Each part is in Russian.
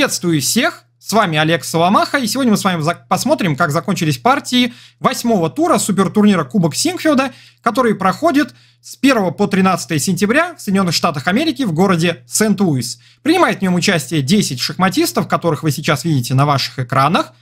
Приветствую всех! С вами Олег Соломаха, и сегодня мы с вами посмотрим, как закончились партии восьмого тура супертурнира Кубок Синкфилда, который проходит с 1 по 13 сентября в Соединенных Штатах Америки в городе Сент-Луис. Принимает в нем участие 10 шахматистов, которых вы сейчас видите на ваших экранах.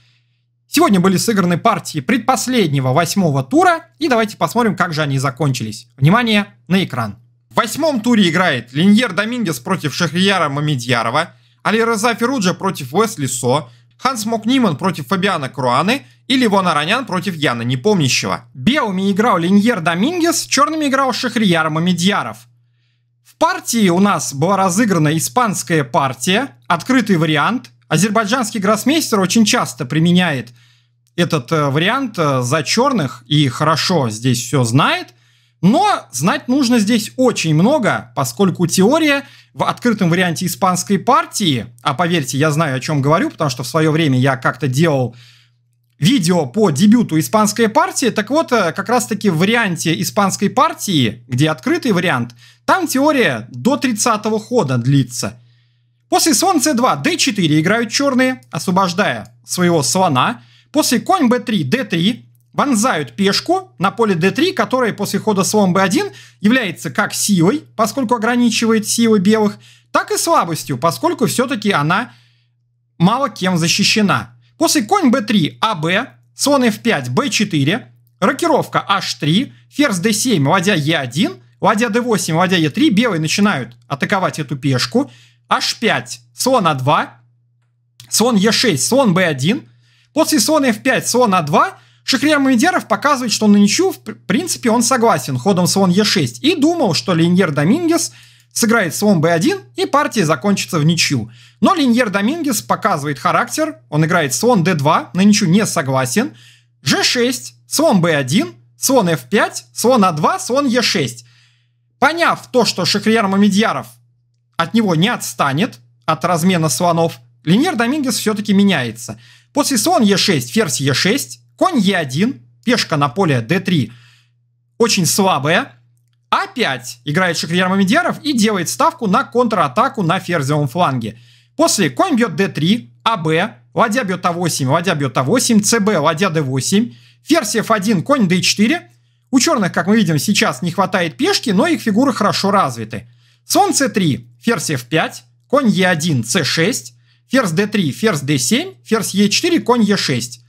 Сегодня были сыграны партии предпоследнего восьмого тура, и давайте посмотрим, как же они закончились. Внимание на экран. В восьмом туре играет Линьер Домингес против Шахрияра Мамедьярова – Алиреза Феруджа против Уэсли Со, Ханс Мок против Фабиана Круаны или Ливона Ронян против Яна Непомнящего. Белыми играл Линьер Домингес, черными играл Шахрияр Мамедьяров. В партии у нас была разыграна испанская партия, открытый вариант. Азербайджанский гроссмейстер очень часто применяет этот э, вариант э, за черных и хорошо здесь все знает. Но знать нужно здесь очень много, поскольку теория в открытом варианте испанской партии, а поверьте, я знаю, о чем говорю, потому что в свое время я как-то делал видео по дебюту испанской партии. Так вот, э, как раз-таки в варианте испанской партии, где открытый вариант, там теория до 30-го хода длится. После слон c2, d4 играют черные, освобождая своего слона. После конь b3, d3, вонзают пешку на поле d3, которая после хода слон b1 является как силой, поскольку ограничивает силы белых, так и слабостью, поскольку все-таки она мало кем защищена. После конь b3, аб, слон f5, b4, рокировка h3, ферзь d7, ладья e1, ладья d8, ладья e3, белые начинают атаковать эту пешку, h5, слон a2, а слон e6, слон b1, после слона f5, слон a2, а Шахриер Мамедеров показывает, что на ничью, в принципе, он согласен ходом слон Е6 и думал, что Линьер Домингес сыграет слон б 1 и партия закончится в ничью. Но Линьер Домингес показывает характер, он играет слон d2, на ничью не согласен, g6, слон б 1 слон f5, слон a2, слон е 6 Поняв то, что Шахриер Мамедьяров от него не отстанет, от размена слонов, Линьер Домингес все-таки меняется. После слон е 6 ферзь е 6 Конь Е1, пешка на поле d3 очень слабая. Опять а играет Шахрияр Мамедьяров и делает ставку на контратаку на ферзевом фланге. После конь бьет d3, АБ, ладья бьет а8, ладья бьет а8, ЦБ, ладья d8, ферзь f1, конь d4. У черных, как мы видим, сейчас не хватает пешки, но их фигуры хорошо развиты. Слон c3, ферзь f5, конь е 1 c6, ферзь d3, ферзь d7, ферзь е 4 конь е 6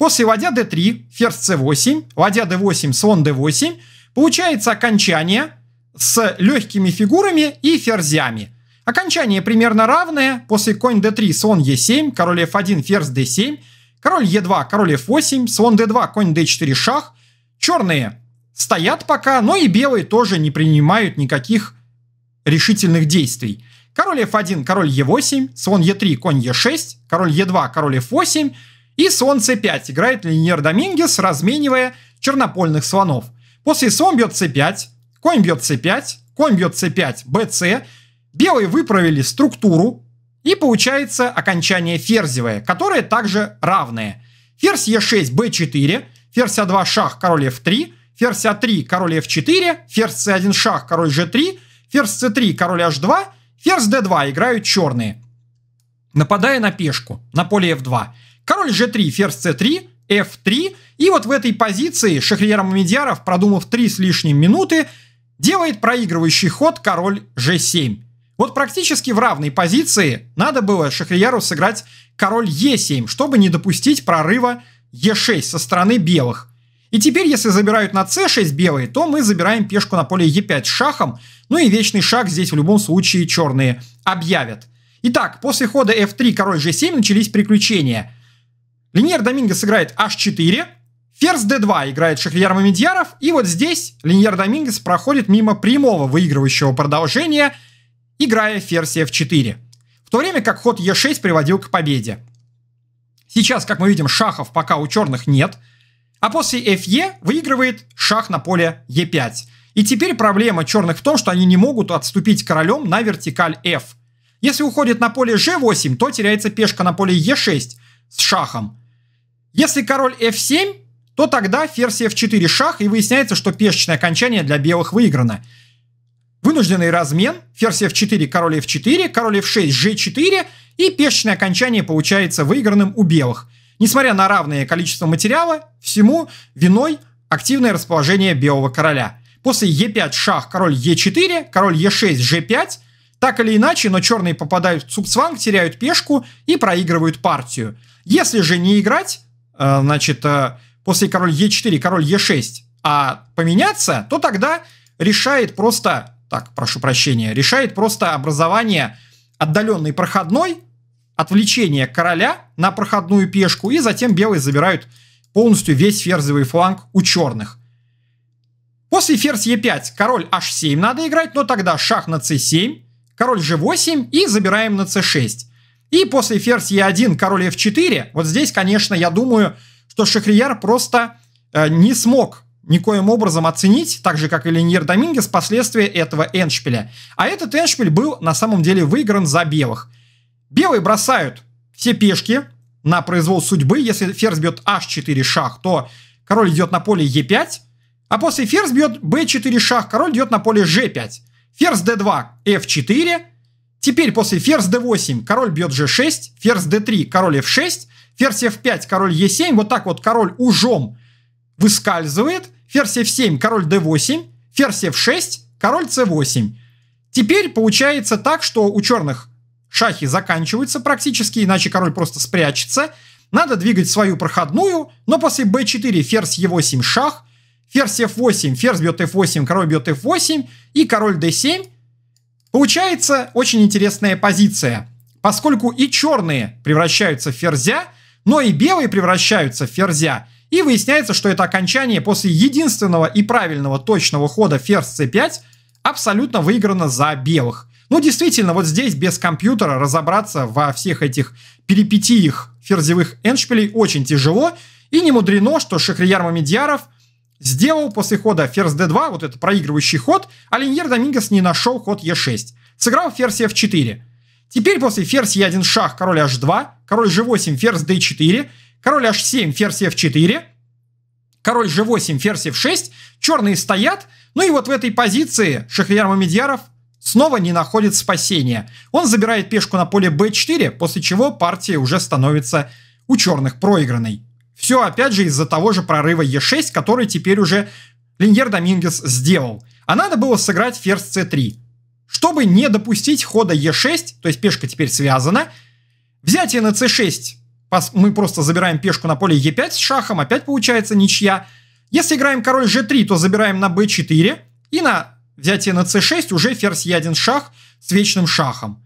После ладья d3, ферзь c8, ладья d8, слон d8, получается окончание с легкими фигурами и ферзями. Окончание примерно равное. После конь d3, слон e7, король f1, ферзь d7, король e2, король f8, слон d2, конь d4, шах. Черные стоят пока, но и белые тоже не принимают никаких решительных действий. Король f1, король e8, слон e3, конь e6, король e2, король f8, и «Солнце 5» играет Линер Домингес, разменивая чернопольных слонов. После слон бьет c5, конь бьет c5, конь бьет c5, bc. Белые выправили структуру, и получается окончание ферзевое, которое также равное. Ферзь e6, b4, ферзь a2, а шах, король f3, ферзь a3, а король f4, ферзь c1, шах, король g3, ферзь c3, король h2, ферзь d2 играют черные, нападая на пешку на поле f2. Король g3, ферзь c3, f3. И вот в этой позиции Шахрияр Мамедьяров, продумав 3 с лишним минуты, делает проигрывающий ход король g7. Вот практически в равной позиции надо было Шахрияру сыграть король e7, чтобы не допустить прорыва e6 со стороны белых. И теперь, если забирают на c6 белые, то мы забираем пешку на поле e5 шахом, ну и вечный шаг здесь в любом случае черные объявят. Итак, после хода f3 король g7 начались приключения – Линьер Домингес играет h4, ферзь d2 играет Шахрияр Мамедьяров, и вот здесь Линьер Домингес проходит мимо прямого выигрывающего продолжения, играя ферзь f4, в то время как ход e6 приводил к победе. Сейчас, как мы видим, шахов пока у черных нет, а после fe выигрывает шах на поле e5. И теперь проблема черных в том, что они не могут отступить королем на вертикаль f. Если уходит на поле g8, то теряется пешка на поле e6 с шахом. Если король f7, то тогда ферзь f4 шах, и выясняется, что пешечное окончание для белых выиграно. Вынужденный размен, ферзь f4, король f4, король f6, g4, и пешечное окончание получается выигранным у белых. Несмотря на равное количество материала, всему виной активное расположение белого короля. После e5 шах, король e4, король e6, g5. Так или иначе, но черные попадают в цукцванг, теряют пешку и проигрывают партию. Если же не играть, Э, значит, э, после король Е4, король Е6, а поменяться, то тогда решает просто, так, прошу прощения, решает просто образование отдаленной проходной, отвлечение короля на проходную пешку, и затем белые забирают полностью весь ферзевый фланг у черных. После ферзь Е5 король H7 надо играть, но тогда шах на c7, король G8 и забираем на c6. И после ферзь Е1, король F4, вот здесь, конечно, я думаю, что Шахрияр просто э, не смог никоим образом оценить, так же как и Линьер Домингес, последствия этого эндшпиля. А этот эндшпиль был на самом деле выигран за белых. Белые бросают все пешки на произвол судьбы. Если ферзь бьет h4 шах, то король идет на поле e5. А после ферзь бьет b4 шах, король идет на поле g5. Ферзь d2, f4, Теперь после ферзь d8 король бьет g6, ферзь d3 король f6, ферзь f5 король e7, вот так вот король ужом выскальзывает, ферзь f7 король d8, ферзь f6 король c8. Теперь получается так, что у черных шахи заканчиваются практически, иначе король просто спрячется. Надо двигать свою проходную, но после b4 ферзь e8 шах, ферзь f8, ферзь бьет f8, король бьет f8 и король d7 Получается очень интересная позиция, поскольку и черные превращаются в ферзя, но и белые превращаются в ферзя. И выясняется, что это окончание после единственного и правильного точного хода ферзь c5 абсолютно выиграно за белых. Ну, действительно, вот здесь без компьютера разобраться во всех этих перипетиях ферзевых эндшпилей очень тяжело. И не мудрено, что Шахрияр Мамедьяров – сделал после хода ферзь d2, вот это проигрывающий ход, а Линьер Домингес не нашел ход e6. Сыграл ферзь f4. Теперь после ферзь e1 шах, король h2, король g8, ферзь d4, король h7, ферзь f4, король g8, ферзь f6, черные стоят, ну и вот в этой позиции Шахрияр Мамедьяров снова не находит спасения. Он забирает пешку на поле b4, после чего партия уже становится у черных проигранной. Все, опять же, из-за того же прорыва Е6, который теперь уже Линьер Домингес сделал. А надо было сыграть ферзь c3. Чтобы не допустить хода Е6, то есть пешка теперь связана, взятие на c6, мы просто забираем пешку на поле Е5 с шахом, опять получается ничья. Если играем король g3, то забираем на b4 и на взятие на c6 уже ферзь e1 шах с вечным шахом.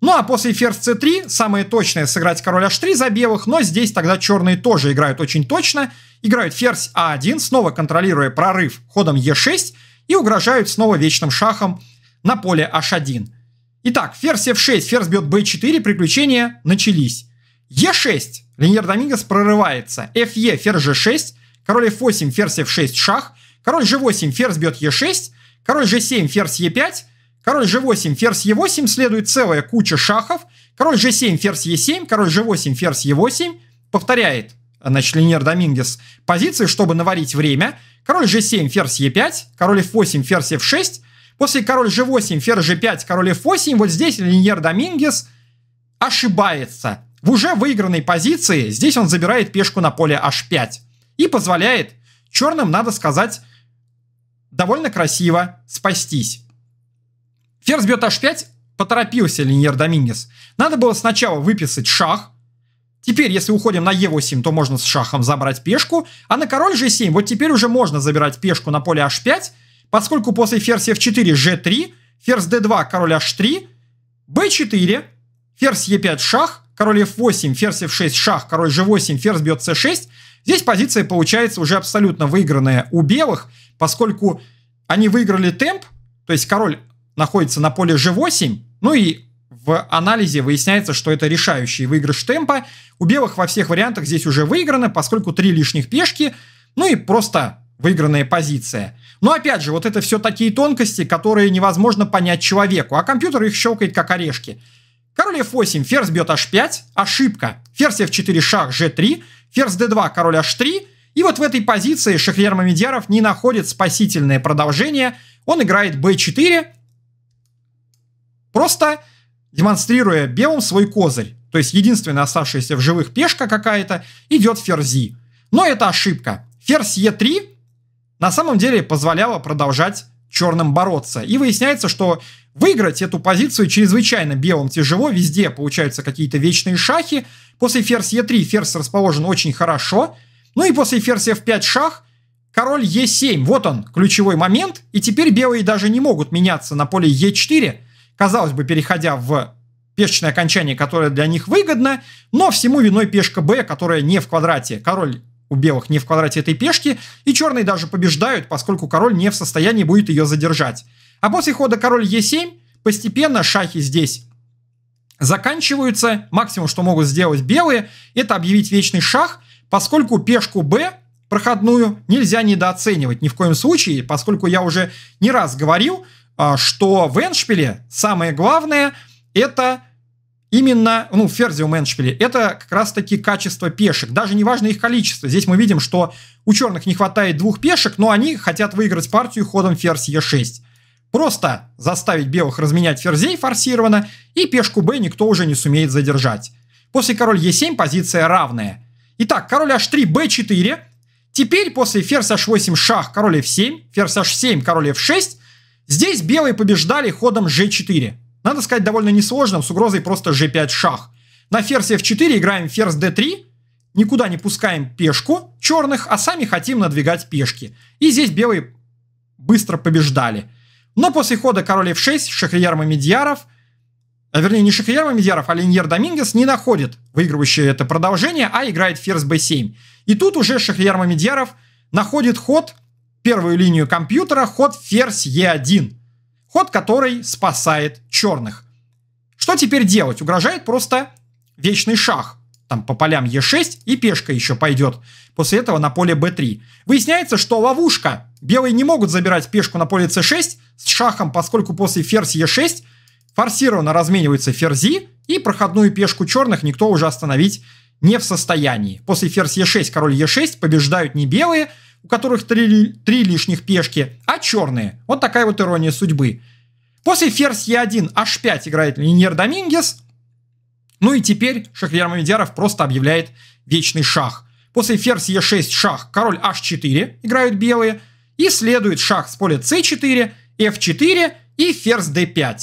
Ну а после ферзь c3 самое точное сыграть король h3 за белых, но здесь тогда черные тоже играют очень точно. Играют ферзь a1, а снова контролируя прорыв ходом e6 и угрожают снова вечным шахом на поле h1. Итак, ферзь f6, ферзь бьет b4, приключения начались. e6, Линьер Домингос прорывается, fe, ферзь g6, король f8, ферзь f6, шах, король g8, ферзь бьет e6, король g7, ферзь e5, король g8, ферзь e8, следует целая куча шахов, король g7, ферзь e7, король g8, ферзь e8, повторяет, значит, Линер Домингес позиции, чтобы наварить время, король g7, ферзь e5, король f8, ферзь f6, после король g8, ферзь g5, король f8, вот здесь Линер Домингес ошибается. В уже выигранной позиции здесь он забирает пешку на поле h5 и позволяет черным, надо сказать, довольно красиво спастись. Ферзь бьет h5, поторопился Линьер Домингес. Надо было сначала выписать шах. Теперь, если уходим на e8, то можно с шахом забрать пешку. А на король g7 вот теперь уже можно забирать пешку на поле h5, поскольку после ферзь f4 g3, ферзь d2, король h3, b4, ферзь e5 шах, король f8, ферзь f6 шах, король g8, ферзь бьет c6. Здесь позиция получается уже абсолютно выигранная у белых, поскольку они выиграли темп, то есть король находится на поле G8, ну и в анализе выясняется, что это решающий выигрыш темпа. У белых во всех вариантах здесь уже выиграно, поскольку три лишних пешки, ну и просто выигранная позиция. Но опять же, вот это все такие тонкости, которые невозможно понять человеку, а компьютер их щелкает как орешки. Король f8, ферзь бьет h5, ошибка. Ферзь f4, шах, g3, ферзь d2, король h3. И вот в этой позиции Шахрияр Мамедьяров не находит спасительное продолжение. Он играет b4, Просто демонстрируя белым свой козырь. То есть единственная оставшаяся в живых пешка какая-то идет ферзи. Но это ошибка. Ферзь Е3 на самом деле позволяла продолжать черным бороться. И выясняется, что выиграть эту позицию чрезвычайно белым тяжело. Везде получаются какие-то вечные шахи. После ферзь Е3 ферзь расположен очень хорошо. Ну и после ферзь F5 шах король Е7. Вот он, ключевой момент. И теперь белые даже не могут меняться на поле Е4 казалось бы, переходя в пешечное окончание, которое для них выгодно, но всему виной пешка Б, которая не в квадрате. Король у белых не в квадрате этой пешки, и черные даже побеждают, поскольку король не в состоянии будет ее задержать. А после хода король Е7 постепенно шахи здесь заканчиваются. Максимум, что могут сделать белые, это объявить вечный шах, поскольку пешку Б проходную нельзя недооценивать ни в коем случае, поскольку я уже не раз говорил, а, что в эндшпиле самое главное это именно, ну, в ферзевом Эншпиле, это как раз-таки качество пешек. Даже не важно их количество. Здесь мы видим, что у черных не хватает двух пешек, но они хотят выиграть партию ходом ферзь Е6. Просто заставить белых разменять ферзей форсированно, и пешку Б никто уже не сумеет задержать. После король Е7 позиция равная. Итак, король H3, B4. Теперь после ферзь H8 шах, король F7, ферзь H7, король F6, Здесь белые побеждали ходом g4. Надо сказать, довольно несложным, с угрозой просто g5 шах. На ферзь f4 играем ферзь d3, никуда не пускаем пешку черных, а сами хотим надвигать пешки. И здесь белые быстро побеждали. Но после хода король f6 Шахрияр Мамедьяров, а вернее не Шахрияр Мамедьяров, а Линьер Домингес не находит выигрывающее это продолжение, а играет ферзь b7. И тут уже Шахрияр Мамедьяров находит ход – первую линию компьютера ход ферзь Е1. Ход, который спасает черных. Что теперь делать? Угрожает просто вечный шах. Там по полям Е6 и пешка еще пойдет. После этого на поле Б3. Выясняется, что ловушка. Белые не могут забирать пешку на поле С6 с шахом, поскольку после ферзь Е6 форсированно размениваются ферзи, и проходную пешку черных никто уже остановить не в состоянии. После ферзь Е6, король Е6 побеждают не белые, у которых три, три лишних пешки, а черные. Вот такая вот ирония судьбы. После ферзь Е1, H5 играет Линьер Домингес. Ну и теперь Шахрияр Мамедяров просто объявляет вечный шах. После ферзь Е6 шах, король H4 играют белые. И следует шах с поля c4, f4 и ферзь d5.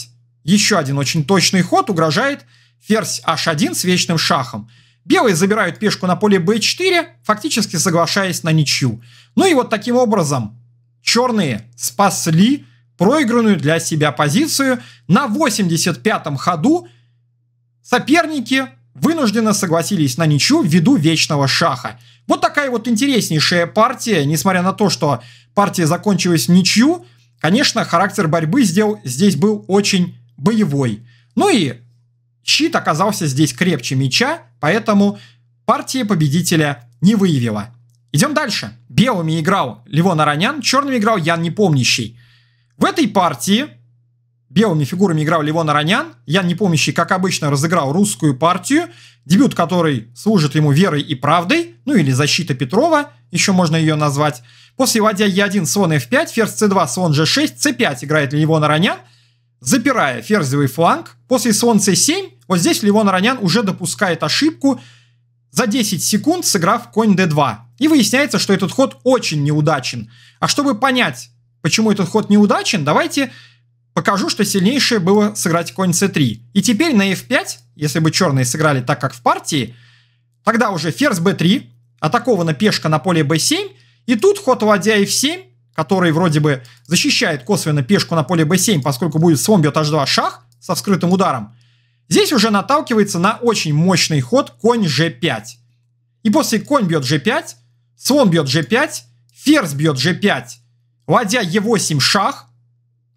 Еще один очень точный ход угрожает ферзь h1 с вечным шахом. Белые забирают пешку на поле b4, фактически соглашаясь на ничью. Ну и вот таким образом черные спасли проигранную для себя позицию. На 85-м ходу соперники вынужденно согласились на ничью ввиду вечного шаха. Вот такая вот интереснейшая партия, несмотря на то, что партия закончилась ничью, конечно, характер борьбы сделал, здесь был очень боевой. Ну и Щит оказался здесь крепче меча, поэтому партия победителя не выявила. Идем дальше. Белыми играл Левон Аранян, черными играл Ян Непомнящий. В этой партии белыми фигурами играл Левон Аранян. Ян Непомнящий, как обычно, разыграл русскую партию, дебют которой служит ему верой и правдой, ну или защита Петрова, еще можно ее назвать. После ладья Е1, слон F5, ферзь C2, слон G6, C5 играет Левон Аранян – запирая ферзевый фланг. После слонца 7 вот здесь Левон Ронян уже допускает ошибку за 10 секунд, сыграв конь d2. И выясняется, что этот ход очень неудачен. А чтобы понять, почему этот ход неудачен, давайте покажу, что сильнейшее было сыграть конь c3. И теперь на f5, если бы черные сыграли так, как в партии, тогда уже ферзь b3, атакована пешка на поле b7, и тут ход ладья f7 который вроде бы защищает косвенно пешку на поле b7, поскольку будет слон бьет h2 шах со вскрытым ударом, здесь уже наталкивается на очень мощный ход конь g5. И после конь бьет g5, слон бьет g5, ферзь бьет g5, ладья e8 шах.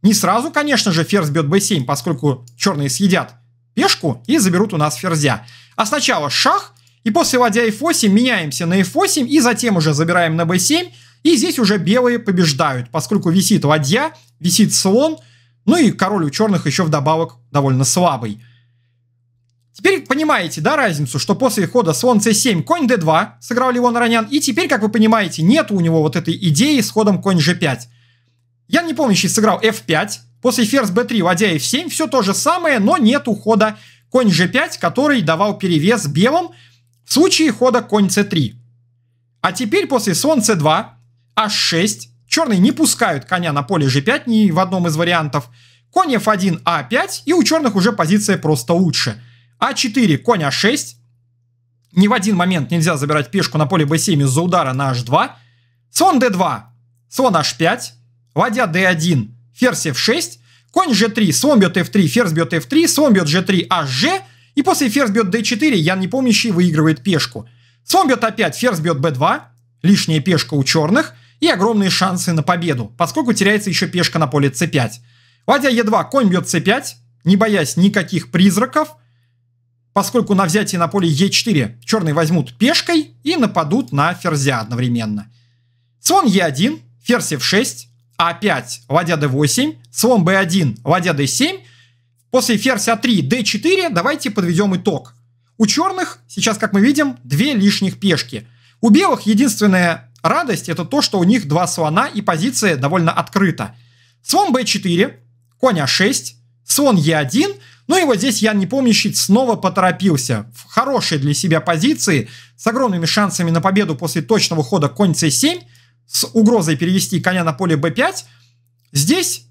Не сразу, конечно же, ферзь бьет b7, поскольку черные съедят пешку и заберут у нас ферзя. А сначала шах, и после ладья f8 меняемся на f8 и затем уже забираем на b7, и здесь уже белые побеждают, поскольку висит ладья, висит слон, ну и король у черных еще вдобавок довольно слабый. Теперь понимаете, да, разницу, что после хода слон c7, конь d2, сыграл Левон Ронян, и теперь, как вы понимаете, нет у него вот этой идеи с ходом конь g5. Я не помню, Непомнящий сыграл f5, после ферзь b3, ладья f7, все то же самое, но нет ухода конь g5, который давал перевес белым в случае хода конь c3. А теперь после слон c2 h6. Черные не пускают коня на поле g5 ни в одном из вариантов. Конь f1, a5, а и у черных уже позиция просто лучше. a4, а конь a6. Ни в один момент нельзя забирать пешку на поле b7 из-за удара на h2. Слон d2, слон h5, ладья d1, ферзь f6, конь g3, слон бьет f3, ферзь бьет f3, слон бьет g3, hg, и после ферзь бьет d4 я не помнящий выигрывает пешку. Слон бьет 5 а ферзь бьет b2, лишняя пешка у черных – и огромные шансы на победу, поскольку теряется еще пешка на поле c5. Ладья e2, конь бьет c5, не боясь никаких призраков, поскольку на взятии на поле e4 черные возьмут пешкой и нападут на ферзя одновременно. Слон e1, ферзь f6, а5, ладья d8, слон b1, ладья d7. После ферзь a 3 d4 давайте подведем итог. У черных сейчас, как мы видим, две лишних пешки. У белых единственная радость это то, что у них два слона и позиция довольно открыта. Слон b4, конь a6, а слон e1, ну и вот здесь Ян Непомнящий снова поторопился. В хорошей для себя позиции, с огромными шансами на победу после точного хода конь c7, с угрозой перевести коня на поле b5. Здесь,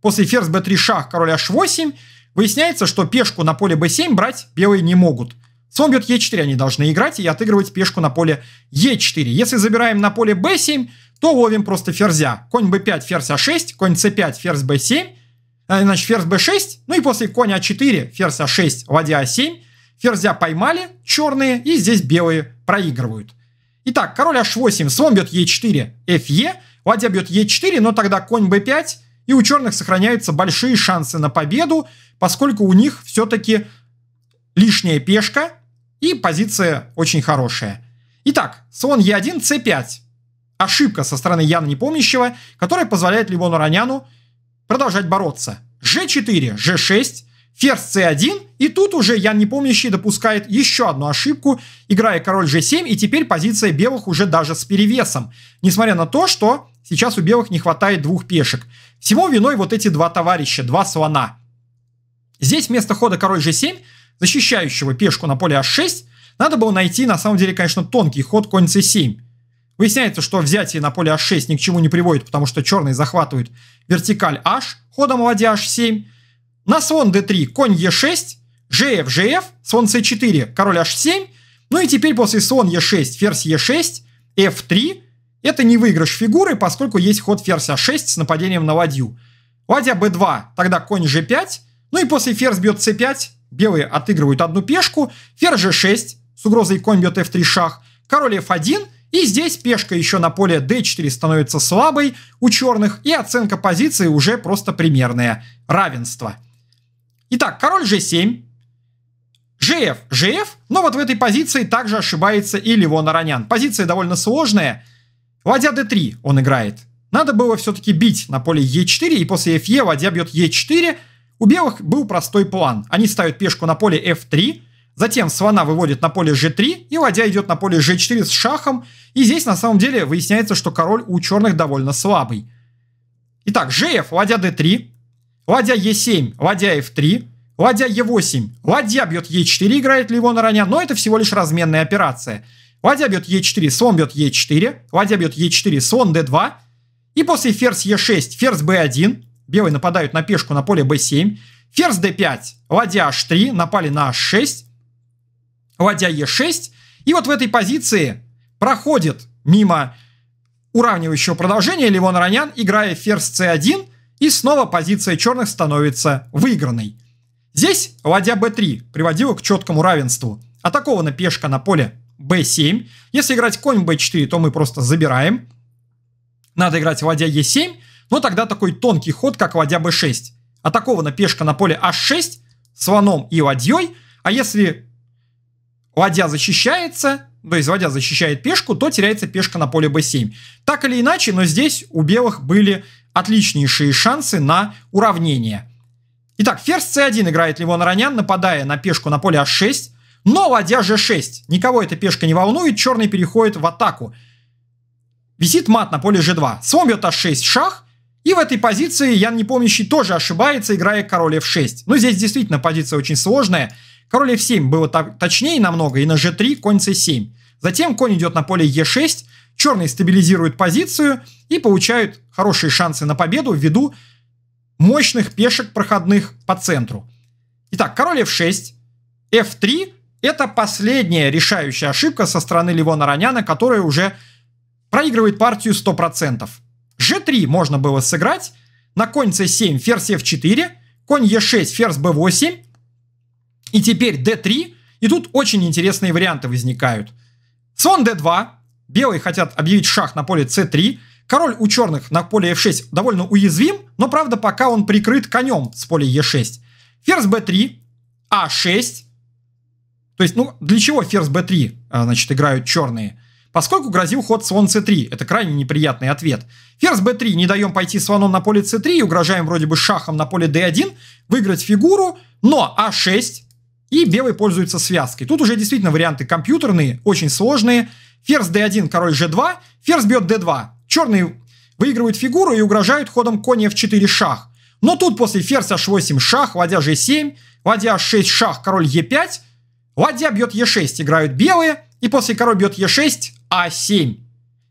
после ферзь b3 шах, король h8, выясняется, что пешку на поле b7 брать белые не могут – Слон бьет Е4, они должны играть и отыгрывать пешку на поле Е4. Если забираем на поле Б7, то ловим просто ферзя. Конь Б5, ферзь А6, конь С5, ферзь Б7, э, значит ферзь Б6, ну и после коня А4, ферзь А6, ладья А7, ферзя поймали, черные, и здесь белые проигрывают. Итак, король H8, слон бьет Е4, Фе, ладья бьет Е4, но тогда конь Б5, и у черных сохраняются большие шансы на победу, поскольку у них все-таки лишняя пешка, и позиция очень хорошая. Итак, слон Е1, С5. Ошибка со стороны Яна Непомнящего, которая позволяет Ливону Раняну продолжать бороться. Ж4, Ж6, ферзь С1. И тут уже Ян Непомнящий допускает еще одну ошибку, играя король G7. И теперь позиция белых уже даже с перевесом. Несмотря на то, что сейчас у белых не хватает двух пешек. Всему виной вот эти два товарища, два слона. Здесь вместо хода король G7 защищающего пешку на поле h6, надо было найти на самом деле, конечно, тонкий ход конь c7. Выясняется, что взятие на поле h6 ни к чему не приводит, потому что черные захватывают вертикаль h ходом ладья h7. На слон d3 конь e6, gf, gf, слон c4, король h7. Ну и теперь после слон e6, ферзь e6, f3. Это не выигрыш фигуры, поскольку есть ход ферзь а6 с нападением на ладью. Ладья b2, тогда конь g5. Ну и после ферзь бьет c5, белые отыгрывают одну пешку, ферзь g6 с угрозой конь бьет f3 шах, король f1, и здесь пешка еще на поле d4 становится слабой у черных, и оценка позиции уже просто примерная. Равенство. Итак, король g7, gf, gf, но вот в этой позиции также ошибается и Левон Аронян. Позиция довольно сложная. Ладья d3 он играет. Надо было все-таки бить на поле e4, и после fe ладья бьет e4, у белых был простой план. Они ставят пешку на поле f3, затем слона выводит на поле g3, и ладья идет на поле g4 с шахом, и здесь на самом деле выясняется, что король у черных довольно слабый. Итак, gf, ладья d3, ладья e7, ладья f3, ладья e8, ладья бьет e4, играет ли его на роня, но это всего лишь разменная операция. Ладья бьет e4, слон бьет e4, ладья бьет e4, слон d2, и после ферзь e6, ферзь b1, белые нападают на пешку на поле b7, ферзь d5, ладья h3, напали на h6, ладья e6, и вот в этой позиции проходит мимо уравнивающего продолжения Левон Ронян, играя ферзь c1, и снова позиция черных становится выигранной. Здесь ладья b3 приводила к четкому равенству. Атакована пешка на поле b7. Если играть конь b4, то мы просто забираем. Надо играть ладья e7, но тогда такой тонкий ход, как ладья b6. Атакована пешка на поле h6 слоном и ладьей, а если ладья защищается, то есть ладья защищает пешку, то теряется пешка на поле b7. Так или иначе, но здесь у белых были отличнейшие шансы на уравнение. Итак, ферзь c1 играет Левон Ронян, нападая на пешку на поле h6, но ладья g6. Никого эта пешка не волнует, черный переходит в атаку. Висит мат на поле g2. Слон бьет h6 шах, и в этой позиции Ян Непомнящий тоже ошибается, играя король f6. Но ну, здесь действительно позиция очень сложная. Король f7 было точнее намного, и на g3 конь c7. Затем конь идет на поле e6, черные стабилизируют позицию и получают хорошие шансы на победу ввиду мощных пешек проходных по центру. Итак, король f6, f3 – это последняя решающая ошибка со стороны Левона Роняна, которая уже проигрывает партию 100% g3 можно было сыграть, на конь c7, ферзь f4, конь e6, ферзь b8, и теперь d3, и тут очень интересные варианты возникают. Слон d2, белые хотят объявить шах на поле c3, король у черных на поле f6 довольно уязвим, но правда пока он прикрыт конем с поля e6. Ферзь b3, а6, то есть, ну, для чего ферзь b3, а, значит, играют черные? поскольку грозил ход слон c3. Это крайне неприятный ответ. Ферзь b3 не даем пойти слоном на поле c3, угрожаем вроде бы шахом на поле d1, выиграть фигуру, но а6 и белый пользуется связкой. Тут уже действительно варианты компьютерные, очень сложные. Ферзь d1, король g2, ферзь бьет d2. Черные выигрывают фигуру и угрожают ходом коня f4 шах. Но тут после ферзь h8 шах, ладья g7, ладья h6 шах, король e5, ладья бьет e6, играют белые, и после король бьет e6, а7.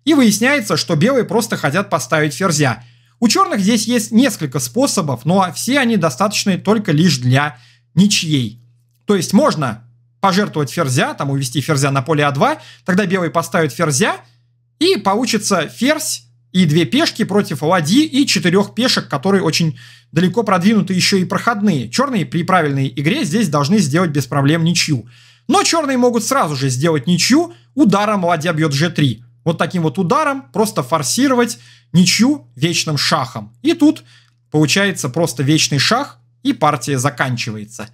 И выясняется, что белые просто хотят поставить ферзя. У черных здесь есть несколько способов, но все они достаточны только лишь для ничьей. То есть можно пожертвовать ферзя, там увести ферзя на поле А2, тогда белые поставят ферзя, и получится ферзь и две пешки против ладьи и четырех пешек, которые очень далеко продвинуты еще и проходные. Черные при правильной игре здесь должны сделать без проблем ничью. Но черные могут сразу же сделать ничью ударом ладья бьет g3. Вот таким вот ударом просто форсировать ничью вечным шахом. И тут получается просто вечный шах, и партия заканчивается.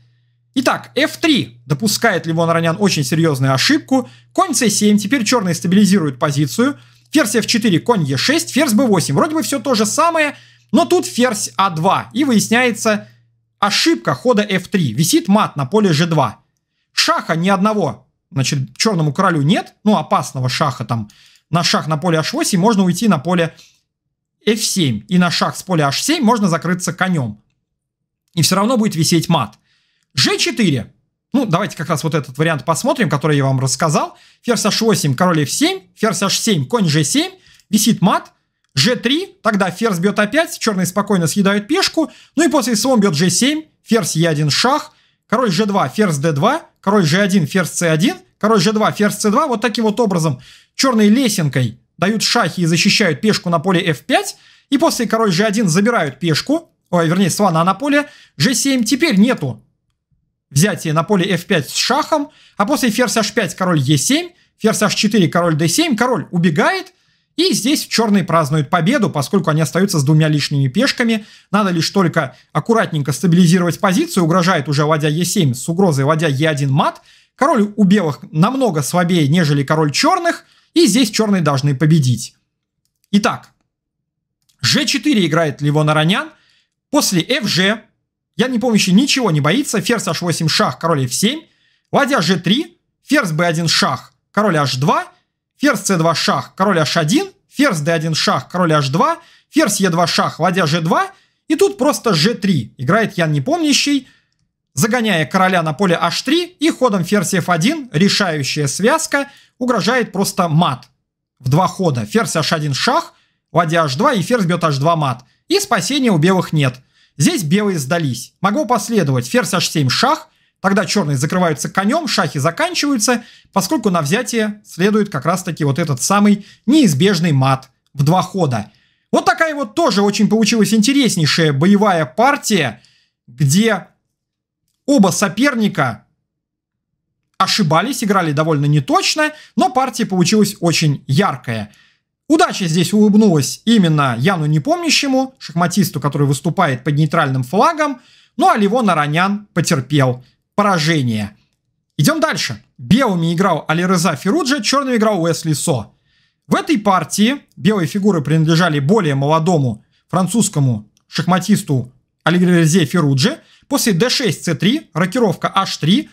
Итак, f3. Допускает Левон Ронян очень серьезную ошибку. Конь c7. Теперь черные стабилизируют позицию. Ферзь f4, конь e6, ферзь b8. Вроде бы все то же самое, но тут ферзь a а 2 И выясняется ошибка хода f3. Висит мат на поле g2. Шаха ни одного, значит, черному королю нет, ну, опасного шаха там. На шах на поле h8 можно уйти на поле f7. И на шах с поля h7 можно закрыться конем. И все равно будет висеть мат. g4. Ну, давайте как раз вот этот вариант посмотрим, который я вам рассказал. Ферзь h8, король f7, ферзь h7, конь g7, висит мат, g3, тогда ферзь бьет опять, черный спокойно съедает пешку, ну и после слон бьет g7, ферзь e1 шах, король g2, ферзь d2, король g1, ферзь c1, король g2, ферзь c2. Вот таким вот образом черной лесенкой дают шахи и защищают пешку на поле f5. И после король g1 забирают пешку, ой, вернее, слона на поле g7. Теперь нету взятия на поле f5 с шахом, а после ферзь h5, король e7, ферзь h4, король d7, король убегает, и здесь черные празднуют победу, поскольку они остаются с двумя лишними пешками. Надо лишь только аккуратненько стабилизировать позицию. Угрожает уже ладья Е7 с угрозой ладья Е1 мат. Король у белых намного слабее, нежели король черных. И здесь черные должны победить. Итак, G4 играет Ливон Аронян. После FG, я не помню, еще ничего не боится. Ферзь H8 шах, король F7. Ладья G3, ферзь B1 шах, король H2 ферзь c2 шах, король h1, ферзь d1 шах, король h2, ферзь e2 шах, ладья g2, и тут просто g3. Играет Ян Непомнящий, загоняя короля на поле h3 и ходом ферзь f1, решающая связка, угрожает просто мат. В два хода ферзь h1 шах, ладья h2 и ферзь бьет h2 мат. И спасения у белых нет. Здесь белые сдались. Могу последовать ферзь h7 шах, Тогда черные закрываются конем, шахи заканчиваются, поскольку на взятие следует как раз-таки вот этот самый неизбежный мат в два хода. Вот такая вот тоже очень получилась интереснейшая боевая партия, где оба соперника ошибались, играли довольно неточно, но партия получилась очень яркая. Удача здесь улыбнулась именно Яну Непомнящему, шахматисту, который выступает под нейтральным флагом, ну а Левон Аранян потерпел – поражение. Идем дальше. Белыми играл Алиреза Феруджи, черными играл Уэсли Со. В этой партии белые фигуры принадлежали более молодому французскому шахматисту Алирезе Фируджи. После d6, c3, рокировка h3.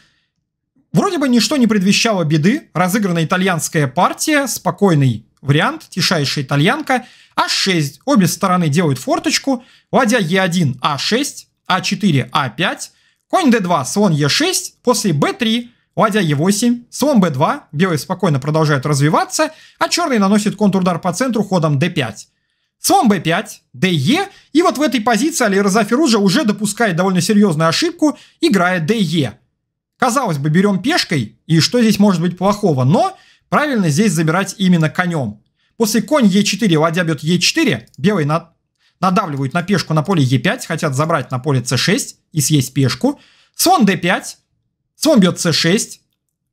Вроде бы ничто не предвещало беды. Разыграна итальянская партия, спокойный вариант, тишайшая итальянка. h6, обе стороны делают форточку. Ладья e1, a6, a4, a5. Конь d2, слон e6, после b3, ладья e8, слон b2, белые спокойно продолжают развиваться, а черный наносит контрудар по центру ходом d5. Слон b5, de, и вот в этой позиции Алирза Феружа уже допускает довольно серьезную ошибку, играя de. Казалось бы, берем пешкой, и что здесь может быть плохого, но правильно здесь забирать именно конем. После конь e4, ладья бьет e4, белый на надавливают на пешку на поле e 5 хотят забрать на поле c 6 и съесть пешку. Слон d5, слон бьет c6,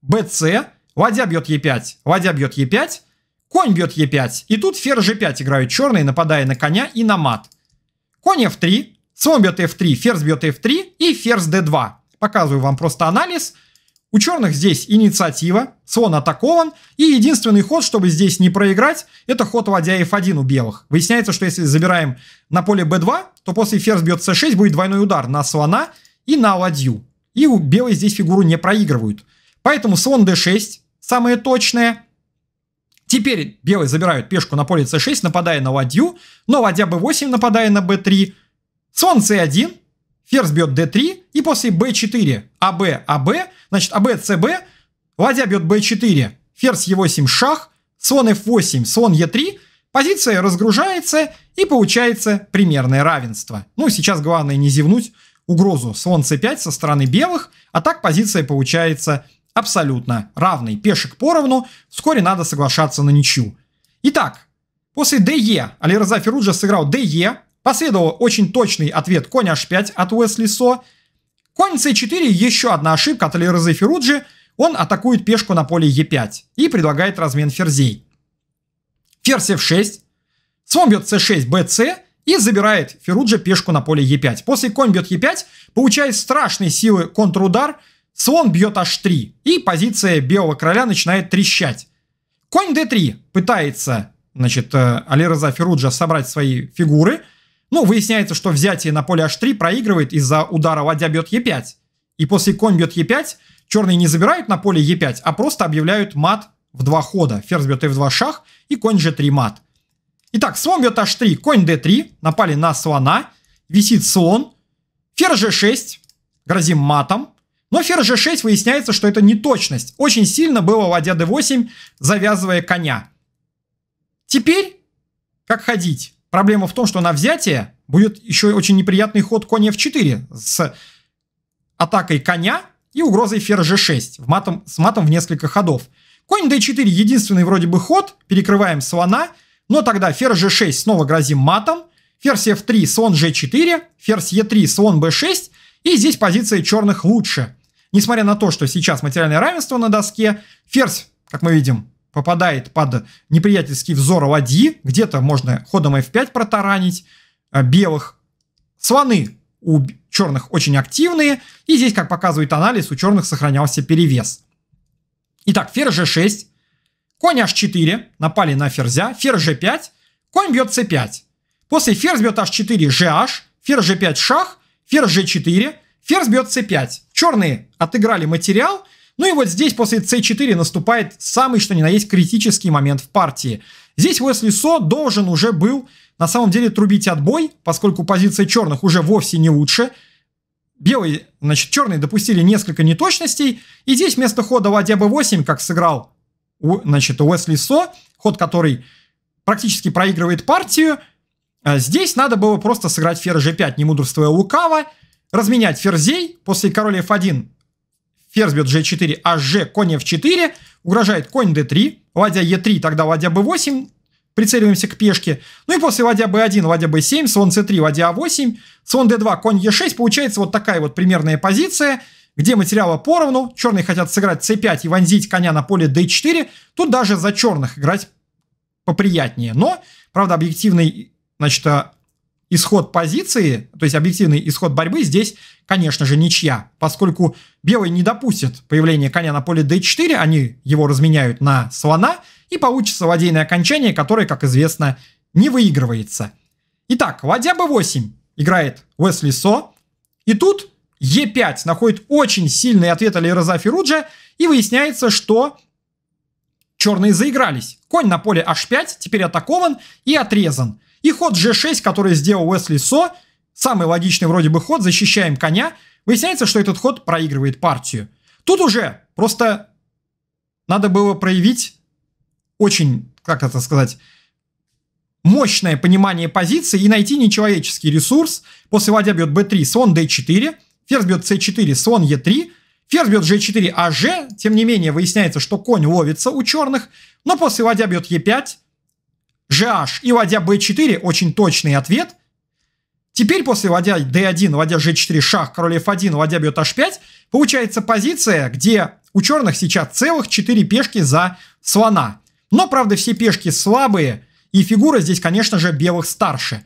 bc, ладья бьет e5, ладья бьет e5, конь бьет e5. И тут ферзь g5 играют черные, нападая на коня и на мат. Конь f3, слон бьет f3, ферзь бьет f3 и ферзь d2. Показываю вам просто анализ. У черных здесь инициатива, слон атакован, и единственный ход, чтобы здесь не проиграть, это ход ладья f1 у белых. Выясняется, что если забираем на поле b2, то после ферзь бьет c6 будет двойной удар на слона и на ладью. И у белых здесь фигуру не проигрывают. Поэтому слон d6, самое точное. Теперь белые забирают пешку на поле c6, нападая на ладью, но ладья b8, нападая на b3. Слон c1, Ферзь бьет d3, и после b4, аб, аб, значит, аб, cb, ладья бьет b4, ферзь e8 шах, слон f8, слон e3, позиция разгружается, и получается примерное равенство. Ну, сейчас главное не зевнуть угрозу слон c5 со стороны белых, а так позиция получается абсолютно равной. Пешек поровну, вскоре надо соглашаться на ничью. Итак, после ДЕ Алирза Феруджа сыграл ДЕ, Последовал очень точный ответ конь h5 от Уэсли Со. Конь c4 еще одна ошибка от Лерзы Феруджи. Он атакует пешку на поле e5 и предлагает размен ферзей. Ферзь f6. Слон бьет c6, bc и забирает Феруджи пешку на поле e5. После конь бьет e5, получает страшные силы контрудар, слон бьет h3, и позиция белого короля начинает трещать. Конь d3 пытается, значит, э, Алирза Феруджа собрать свои фигуры, ну, выясняется, что взятие на поле h3 проигрывает из-за удара ладья бьет e5. И после конь бьет e5 черные не забирают на поле e5, а просто объявляют мат в два хода. Ферзь бьет f2 шах и конь g3 мат. Итак, слон бьет h3, конь d3, напали на слона, висит слон, ферзь g6, грозим матом. Но ферзь g6 выясняется, что это не точность Очень сильно было ладья d8, завязывая коня. Теперь как ходить? Проблема в том, что на взятие будет еще очень неприятный ход коня f4 с атакой коня и угрозой ферзь g6 в матом, с матом в несколько ходов. Конь d4 единственный вроде бы ход, перекрываем слона, но тогда ферзь g6 снова грозим матом, ферзь f3, слон g4, ферзь e3, слон b6, и здесь позиция черных лучше. Несмотря на то, что сейчас материальное равенство на доске, ферзь, как мы видим, попадает под неприятельский взор ладьи, где-то можно ходом f5 протаранить э, белых. Слоны у черных очень активные, и здесь, как показывает анализ, у черных сохранялся перевес. Итак, ферзь g6, конь h4, напали на ферзя, ферзь g5, конь бьет c5. После ферзь бьет h4, gh, ферзь g5, шах, ферзь g4, ферзь бьет c5. Черные отыграли материал, ну и вот здесь после c4 наступает самый что ни на есть критический момент в партии. Здесь Уэсли Со должен уже был на самом деле трубить отбой, поскольку позиция черных уже вовсе не лучше. Белые, значит, черные допустили несколько неточностей, и здесь вместо хода ладья b8, как сыграл значит, Уэсли Со, ход, который практически проигрывает партию, а здесь надо было просто сыграть ферзь g5, не мудрствуя лукаво, разменять ферзей, после короля f1 ферзь бьет g4, а g конь f4, угрожает конь d3, ладья e3, тогда ладья b8, прицеливаемся к пешке. Ну и после ладья b1, ладья b7, слон c3, ладья a8, а слон d2, конь e6, получается вот такая вот примерная позиция, где материала поровну, черные хотят сыграть c5 и вонзить коня на поле d4, тут даже за черных играть поприятнее, но, правда, объективный, значит, а, исход позиции, то есть объективный исход борьбы здесь, конечно же, ничья, поскольку белый не допустит появления коня на поле d4, они его разменяют на слона, и получится ладейное окончание, которое, как известно, не выигрывается. Итак, ладья b8 играет Уэсли Со, и тут e5 находит очень сильный ответ Алирза Феруджа, и выясняется, что черные заигрались. Конь на поле h5 теперь атакован и отрезан. И ход g6, который сделал Уэсли Со, самый логичный вроде бы ход, защищаем коня. Выясняется, что этот ход проигрывает партию. Тут уже просто надо было проявить очень, как это сказать, мощное понимание позиции и найти нечеловеческий ресурс. После ладья бьет b3, слон d4, ферзь бьет c4, слон e3, ферзь бьет g4, а g, тем не менее, выясняется, что конь ловится у черных, но после ладья бьет e5, GH и ладья B4, очень точный ответ. Теперь после ладья D1, ладья G4, шах, король F1, ладья бьет H5, получается позиция, где у черных сейчас целых 4 пешки за слона. Но, правда, все пешки слабые, и фигура здесь, конечно же, белых старше.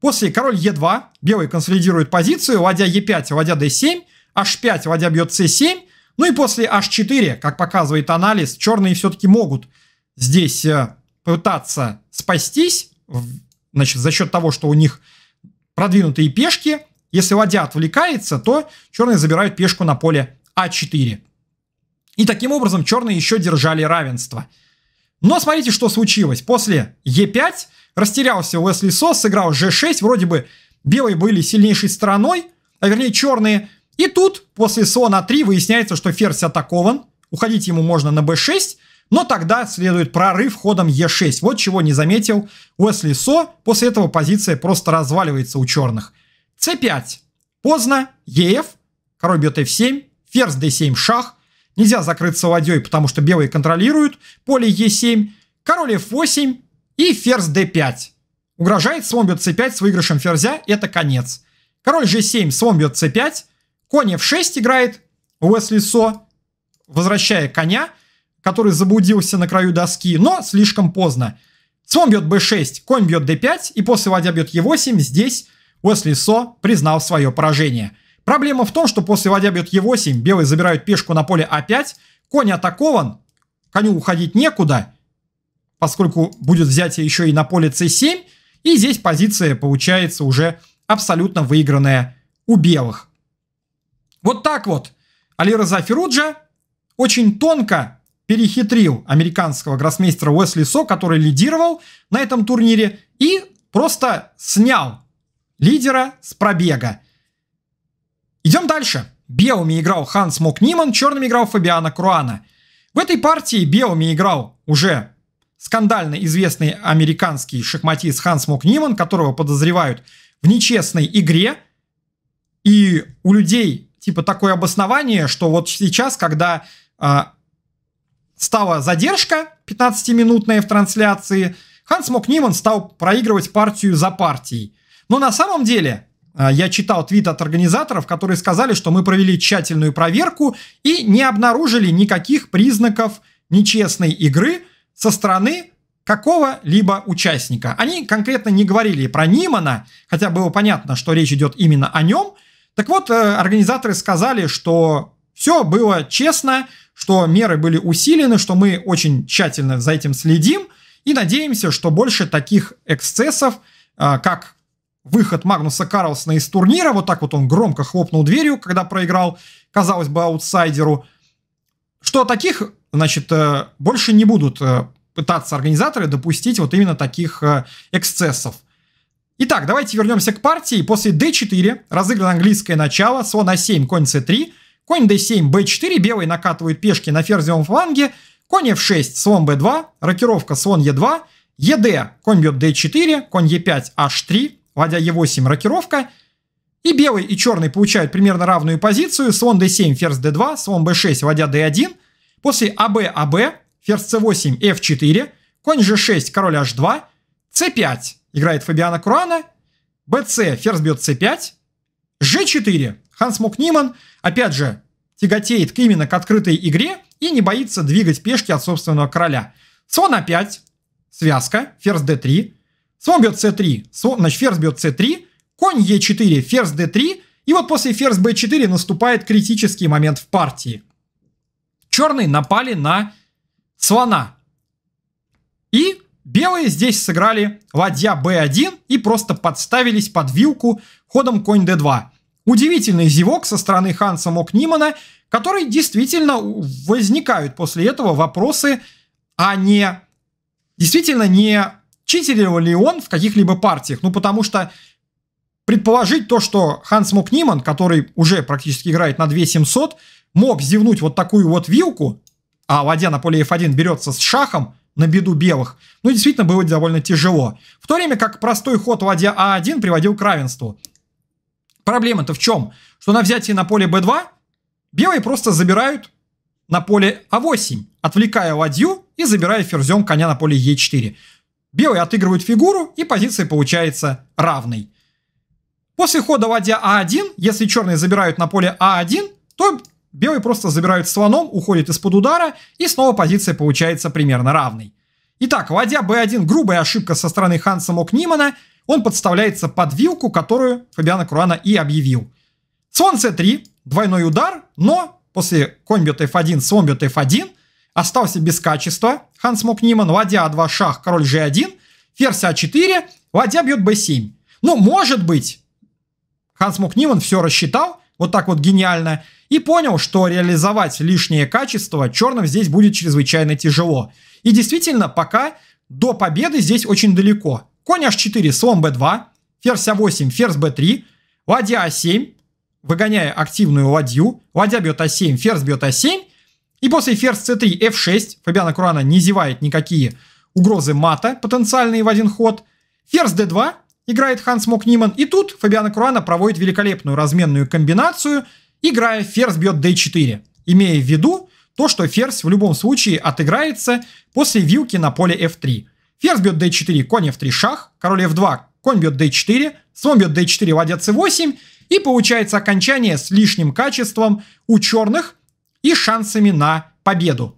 После король Е2, белый консолидирует позицию, ладья Е5, ладья d 7 H5, ладья бьет С7, ну и после H4, как показывает анализ, черные все-таки могут здесь э, пытаться спастись, значит, за счет того, что у них продвинутые пешки. Если ладья отвлекается, то черные забирают пешку на поле А4. И таким образом черные еще держали равенство. Но смотрите, что случилось. После Е5 растерялся Уэсли Сос, сыграл G6, вроде бы белые были сильнейшей стороной, а вернее черные. И тут после слона 3 выясняется, что ферзь атакован, уходить ему можно на b6, но тогда следует прорыв ходом Е6. Вот чего не заметил Уэсли Со. После этого позиция просто разваливается у черных. С5. Поздно. ЕФ. Король бьет F7. Ферзь D7 шах. Нельзя закрыться ладьей, потому что белые контролируют поле Е7. Король F8 и ферзь D5. Угрожает слон бьет C5 с выигрышем ферзя. Это конец. Король G7, слон бьет C5. Конь F6 играет Уэсли Со, возвращая коня который заблудился на краю доски, но слишком поздно. Слон бьет b6, конь бьет d5, и после ладья бьет e8 здесь Уэсли Со признал свое поражение. Проблема в том, что после ладья бьет e8, белые забирают пешку на поле a5, а конь атакован, коню уходить некуда, поскольку будет взятие еще и на поле c7, и здесь позиция получается уже абсолютно выигранная у белых. Вот так вот Алира Зафируджа очень тонко перехитрил американского гроссмейстера Уэсли Со, который лидировал на этом турнире, и просто снял лидера с пробега. Идем дальше. Белыми играл Ханс Мок Ниман, черными играл Фабиана Круана. В этой партии белыми играл уже скандально известный американский шахматист Ханс Мок Ниман, которого подозревают в нечестной игре. И у людей типа такое обоснование, что вот сейчас, когда а, стала задержка 15-минутная в трансляции. Ханс Мок стал проигрывать партию за партией. Но на самом деле а, я читал твит от организаторов, которые сказали, что мы провели тщательную проверку и не обнаружили никаких признаков нечестной игры со стороны какого-либо участника. Они конкретно не говорили про Нимана, хотя было понятно, что речь идет именно о нем. Так вот, э, организаторы сказали, что все было честно, что меры были усилены, что мы очень тщательно за этим следим и надеемся, что больше таких эксцессов, а, как выход Магнуса Карлсона из турнира, вот так вот он громко хлопнул дверью, когда проиграл, казалось бы, аутсайдеру, что таких, значит, э, больше не будут э, пытаться организаторы допустить вот именно таких э, эксцессов. Итак, давайте вернемся к партии. После d4 разыграно английское начало, слон а7, конь c3, Конь d7, b4, белый накатывают пешки на ферзевом фланге. Конь f6, слон b2, рокировка слон e2, ед, конь бьет d4, конь e5, h3, ладья e8, рокировка. И белый и черный получают примерно равную позицию. Слон d7, ферзь d2, слон b6, ладья d1. После аб, аб, ферзь c8, f4, конь g6, король h2, c5, играет Фабиана Курана, bc, ферзь бьет c5, g4, Ханс Мок опять же, тяготеет именно к открытой игре и не боится двигать пешки от собственного короля. Слон опять, связка, ферзь d3, слон бьет c3, слон, значит ферзь бьет c3, конь e4, ферзь d3, и вот после ферзь b4 наступает критический момент в партии. Черные напали на слона. И белые здесь сыграли ладья b1 и просто подставились под вилку ходом конь d2. Удивительный зевок со стороны Ханса Мокнимана, который действительно возникают после этого вопросы, а не действительно не читерил ли он в каких-либо партиях. Ну, потому что предположить то, что Ханс Мокниман, который уже практически играет на 2700, мог зевнуть вот такую вот вилку, а ладья на поле f1 берется с шахом на беду белых, ну, действительно было довольно тяжело. В то время как простой ход ладья а1 приводил к равенству. Проблема-то в чем? Что на взятии на поле b2 белые просто забирают на поле а8, отвлекая ладью и забирая ферзем коня на поле e 4 Белые отыгрывают фигуру, и позиция получается равной. После хода ладья а1, если черные забирают на поле а1, то белые просто забирают слоном, уходят из-под удара, и снова позиция получается примерно равной. Итак, ладья b1 – грубая ошибка со стороны Ханса Мокнимана – он подставляется под вилку, которую Фабиана Круана и объявил. Слон c3, двойной удар, но после конь бьет f1, слон бьет f1, остался без качества Ханс Смок Ниман, ладья a2, а шах, король g1, ферзь а4, ладья бьет b7. Ну, может быть, Ханс Смок все рассчитал, вот так вот гениально, и понял, что реализовать лишнее качество черным здесь будет чрезвычайно тяжело. И действительно, пока до победы здесь очень далеко конь h4, слон b2, ферзь a8, а ферзь b3, ладья a7, а выгоняя активную ладью, ладья бьет a7, а ферзь бьет a7, и после ферзь c3, f6, Фабиана Курана не зевает никакие угрозы мата, потенциальные в один ход, ферзь d2, играет Ханс Мокниман, и тут Фабиана Курана проводит великолепную разменную комбинацию, играя ферзь бьет d4, имея в виду то, что ферзь в любом случае отыграется после вилки на поле f3. Ферзь бьет d4, конь f3, шах, король f2, конь бьет d4, слон бьет d4, ладья c8, и получается окончание с лишним качеством у черных и шансами на победу.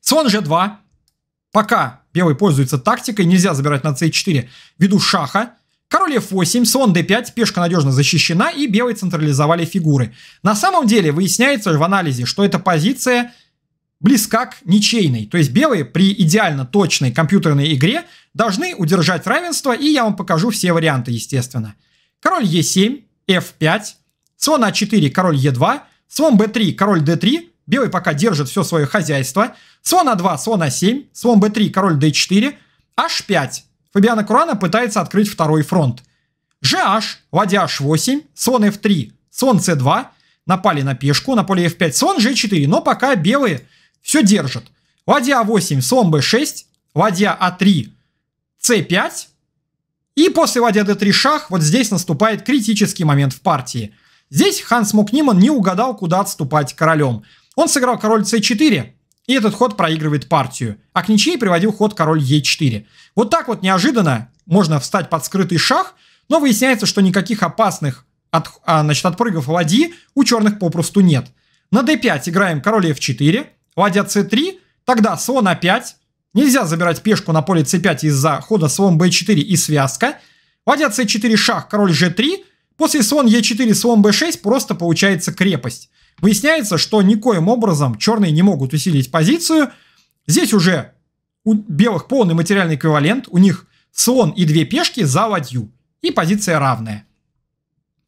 Слон g2. Пока белый пользуется тактикой, нельзя забирать на c4 ввиду шаха. Король f8, слон d5, пешка надежно защищена и белые централизовали фигуры. На самом деле выясняется в анализе, что эта позиция – близка к ничейной. То есть белые при идеально точной компьютерной игре должны удержать равенство, и я вам покажу все варианты, естественно. Король Е7, F5, слон А4, король Е2, слон Б3, король Д3, белый пока держит все свое хозяйство, слон А2, слон А7, слон Б3, король Д4, H5. Фабиана Курана пытается открыть второй фронт. GH, ладья H8, слон F3, слон C2, напали на пешку, на поле F5, слон G4, но пока белые все держит. Ладья А8, слон Б6, ладья А3, С5. И после ладья Д3 шах вот здесь наступает критический момент в партии. Здесь Ханс Мукниман не угадал, куда отступать королем. Он сыграл король С4, и этот ход проигрывает партию. А к ничьей приводил ход король Е4. Вот так вот неожиданно можно встать под скрытый шах, но выясняется, что никаких опасных от, а, значит, отпрыгов ладьи у черных попросту нет. На d5 играем король f4, Ладья c3, тогда слон a5. Нельзя забирать пешку на поле c5 из-за хода слон b4 и связка. Ладья c4, шах, король g3. После слон e4, слон b6 просто получается крепость. Выясняется, что никоим образом черные не могут усилить позицию. Здесь уже у белых полный материальный эквивалент. У них слон и две пешки за ладью. И позиция равная.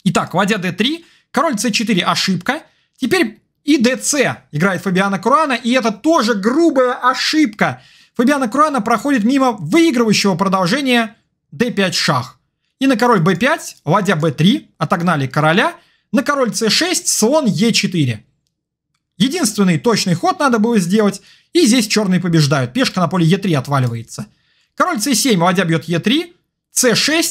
Итак, ладья d3, король c4 ошибка. Теперь и ДЦ играет Фабиана Курана, и это тоже грубая ошибка. Фабиана Курана проходит мимо выигрывающего продолжения d5 шах. И на король b5, ладья b3, отогнали короля. На король c6, слон e4. Единственный точный ход надо было сделать. И здесь черные побеждают. Пешка на поле e3 отваливается. Король c7, ладья бьет e3. c6,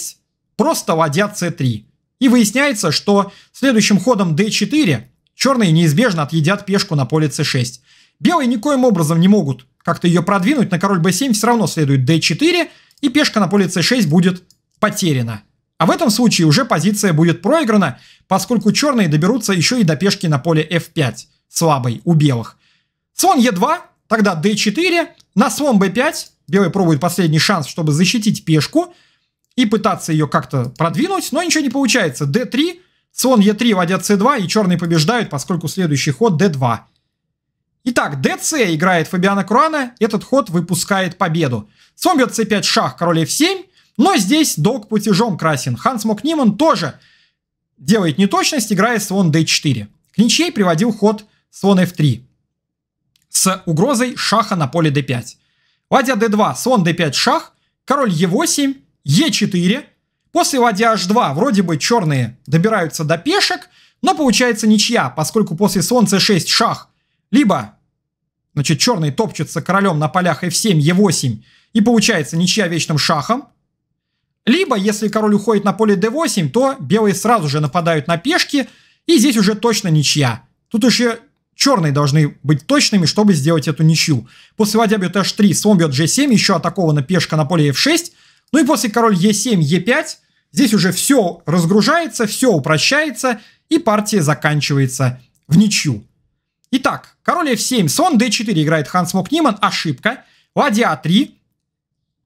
просто ладья c3. И выясняется, что следующим ходом d4 Черные неизбежно отъедят пешку на поле c6. Белые никоим образом не могут как-то ее продвинуть. На король b7 все равно следует d4, и пешка на поле c6 будет потеряна. А в этом случае уже позиция будет проиграна, поскольку черные доберутся еще и до пешки на поле f5, слабой у белых. Слон e2, тогда d4, на слон b5, белые пробуют последний шанс, чтобы защитить пешку и пытаться ее как-то продвинуть, но ничего не получается. d3, Слон Е3 войдет c 2 и черные побеждают, поскольку следующий ход d 2 Итак, ДС играет Фабиана Круана, этот ход выпускает победу. Слон бьет С5, шах, король F7, но здесь долг путежом красен. Ханс Мокниман тоже делает неточность, играя слон d4. К ничьей приводил ход слон f3 с угрозой шаха на поле d5. Ладья d2, слон d5 шах, король e8, e4, После ладья h2 вроде бы черные добираются до пешек, но получается ничья, поскольку после слон c6 шах. Либо, значит, черные топчутся королем на полях f7, e8, и получается ничья вечным шахом. Либо, если король уходит на поле d8, то белые сразу же нападают на пешки, и здесь уже точно ничья. Тут еще черные должны быть точными, чтобы сделать эту ничью. После ладья бьет h3, слон бьет g7, еще атакована пешка на поле f6. Ну и после король e7, e5 Здесь уже все разгружается, все упрощается, и партия заканчивается в ничью. Итак, король f7, слон d4 играет Ханс Мокниман, ошибка. Ладья a3,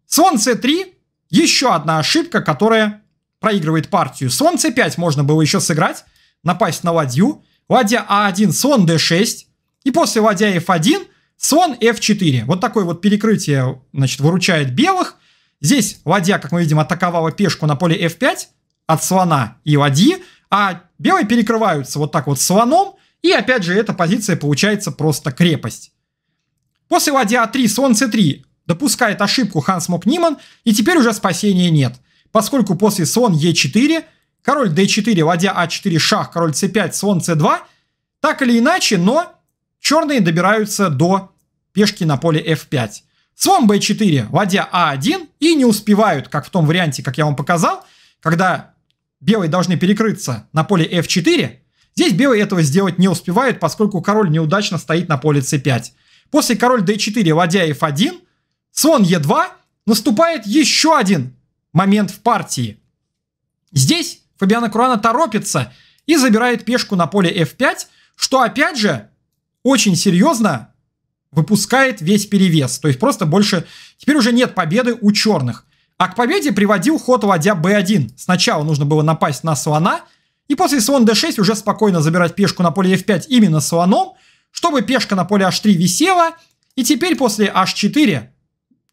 слон c3, еще одна ошибка, которая проигрывает партию. Слон c5 можно было еще сыграть, напасть на ладью. Ладья a1, слон d6. И после ладья f1 слон f4. Вот такое вот перекрытие значит, выручает белых. Здесь ладья, как мы видим, атаковала пешку на поле f5 от слона и ладьи, а белые перекрываются вот так вот слоном, и опять же эта позиция получается просто крепость. После ладья А3 слон c 3 допускает ошибку Ханс смок и теперь уже спасения нет, поскольку после слон e 4 король d4, ладья А4, шах, король c 5 слон c 2 так или иначе, но черные добираются до пешки на поле f5. Слон b4, ладья a а 1 и не успевают, как в том варианте, как я вам показал, когда белые должны перекрыться на поле f4, здесь белые этого сделать не успевают, поскольку король неудачно стоит на поле c5. После король d4, ладья f1, слон e2, наступает еще один момент в партии. Здесь Фабиана Курана торопится и забирает пешку на поле f5, что опять же очень серьезно выпускает весь перевес. То есть просто больше... Теперь уже нет победы у черных. А к победе приводил ход ладья b1. Сначала нужно было напасть на слона, и после слон d6 уже спокойно забирать пешку на поле f5 именно слоном, чтобы пешка на поле h3 висела, и теперь после h4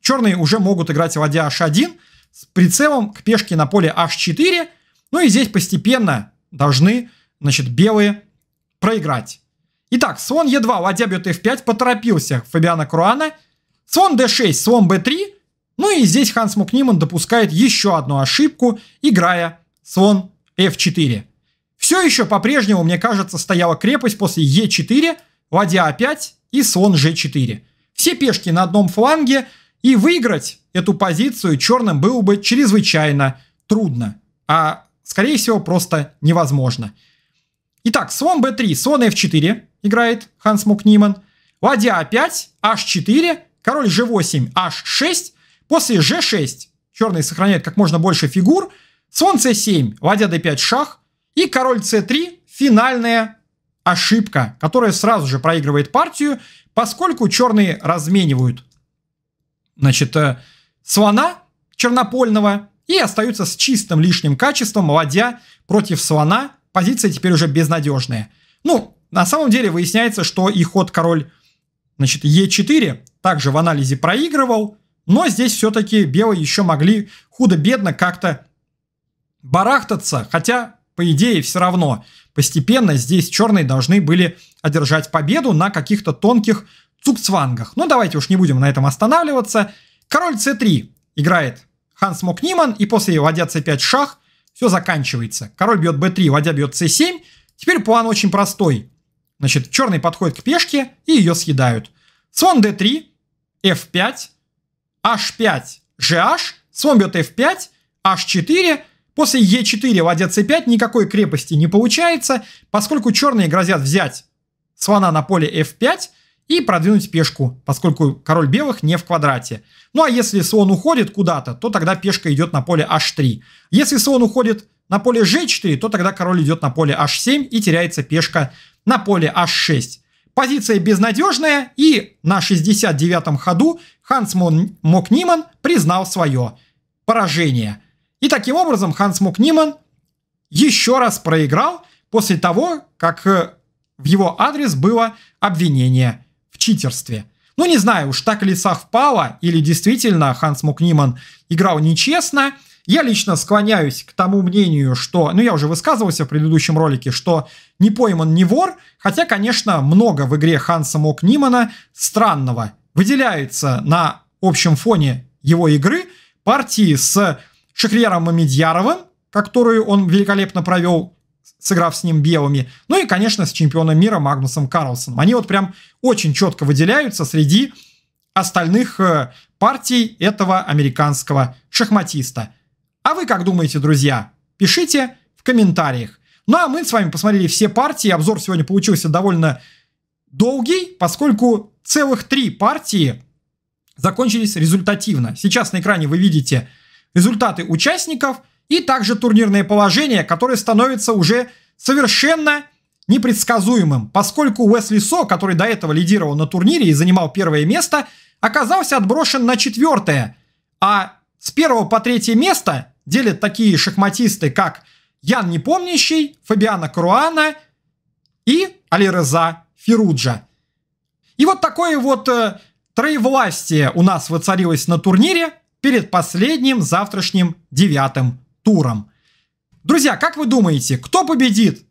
черные уже могут играть ладья h1 с прицелом к пешке на поле h4, ну и здесь постепенно должны значит, белые проиграть. Итак, слон Е2, ладья бьет F5, поторопился Фабиана Круана. Слон D6, слон B3. Ну и здесь Ханс Мукниман допускает еще одну ошибку, играя слон F4. Все еще по-прежнему, мне кажется, стояла крепость после Е4, ладья А5 и слон G4. Все пешки на одном фланге, и выиграть эту позицию черным было бы чрезвычайно трудно, а скорее всего просто невозможно. Итак, слон b3, слон f4, играет Ханс Мукниман. Ладья А5, H4, король G8, H6, после G6 черные сохраняют как можно больше фигур, слон C7, ладья D5 шах и король C3 финальная ошибка, которая сразу же проигрывает партию, поскольку черные разменивают значит, э, слона чернопольного и остаются с чистым лишним качеством ладья против слона. Позиция теперь уже безнадежная. Ну, на самом деле выясняется, что и ход король значит, Е4 также в анализе проигрывал, но здесь все-таки белые еще могли худо-бедно как-то барахтаться, хотя, по идее, все равно постепенно здесь черные должны были одержать победу на каких-то тонких цукцвангах. Но ну, давайте уж не будем на этом останавливаться. Король c3 играет Ханс Мокниман, и после ладья c5 шах все заканчивается. Король бьет b3, ладья бьет c7. Теперь план очень простой. Значит, черный подходит к пешке и ее съедают. Слон d3, f5, h5, gh, слон бьет f5, h4, после e4 ладья c5 никакой крепости не получается, поскольку черные грозят взять слона на поле f5 и продвинуть пешку, поскольку король белых не в квадрате. Ну а если слон уходит куда-то, то тогда пешка идет на поле h3. Если слон уходит на поле g4, то тогда король идет на поле h7 и теряется пешка на поле h6. Позиция безнадежная, и на 69-м ходу Ханс Мокниман признал свое поражение. И таким образом Ханс Мокниман еще раз проиграл после того, как э, в его адрес было обвинение в читерстве. Ну, не знаю, уж так ли совпало, или действительно Ханс Мукниман играл нечестно – я лично склоняюсь к тому мнению, что, ну я уже высказывался в предыдущем ролике, что не пойман не вор, хотя, конечно, много в игре Ханса Мок Нимана странного. Выделяется на общем фоне его игры партии с Шахрияром Мамедьяровым, которую он великолепно провел, сыграв с ним белыми, ну и, конечно, с чемпионом мира Магнусом Карлсоном. Они вот прям очень четко выделяются среди остальных э, партий этого американского шахматиста. А вы как думаете, друзья? Пишите в комментариях. Ну а мы с вами посмотрели все партии. Обзор сегодня получился довольно долгий, поскольку целых три партии закончились результативно. Сейчас на экране вы видите результаты участников и также турнирное положение, которое становится уже совершенно непредсказуемым, поскольку Уэсли Со, который до этого лидировал на турнире и занимал первое место, оказался отброшен на четвертое, а с первого по третье место делят такие шахматисты, как Ян Непомнящий, Фабиана Круана и Алиреза Фируджа. И вот такое вот э, троевластие у нас воцарилось на турнире перед последним завтрашним девятым туром. Друзья, как вы думаете, кто победит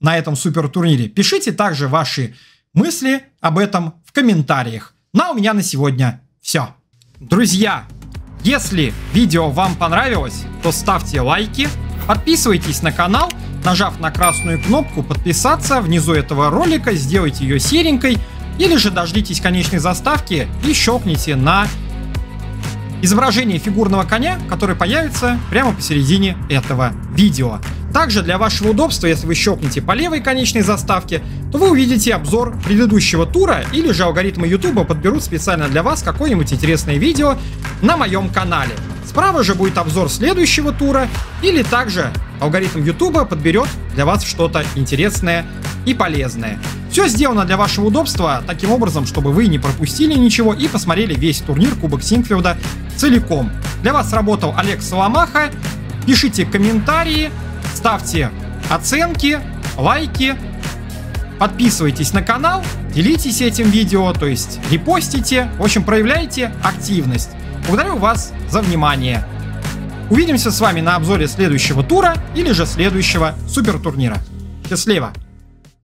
на этом супертурнире? Пишите также ваши мысли об этом в комментариях. На ну, у меня на сегодня все. Друзья, если видео вам понравилось, то ставьте лайки, подписывайтесь на канал, нажав на красную кнопку подписаться внизу этого ролика, сделайте ее серенькой или же дождитесь конечной заставки и щелкните на изображение фигурного коня, который появится прямо посередине этого видео. Также для вашего удобства, если вы щелкнете по левой конечной заставке, то вы увидите обзор предыдущего тура или же алгоритмы YouTube подберут специально для вас какое-нибудь интересное видео на моем канале. Справа же будет обзор следующего тура, или также алгоритм YouTube подберет для вас что-то интересное и полезное. Все сделано для вашего удобства, таким образом, чтобы вы не пропустили ничего и посмотрели весь турнир Кубок Синкфилда целиком. Для вас работал Олег Соломаха. Пишите комментарии, ставьте оценки, лайки, подписывайтесь на канал, делитесь этим видео, то есть репостите, в общем, проявляйте активность. Благодарю вас за внимание. Увидимся с вами на обзоре следующего тура или же следующего супертурнира. Счастливо!